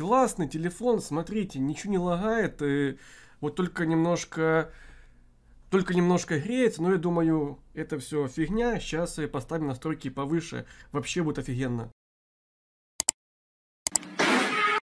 классный телефон, смотрите, ничего не лагает, и вот только немножко, только немножко греется, но я думаю, это все фигня, сейчас поставим настройки повыше, вообще будет офигенно.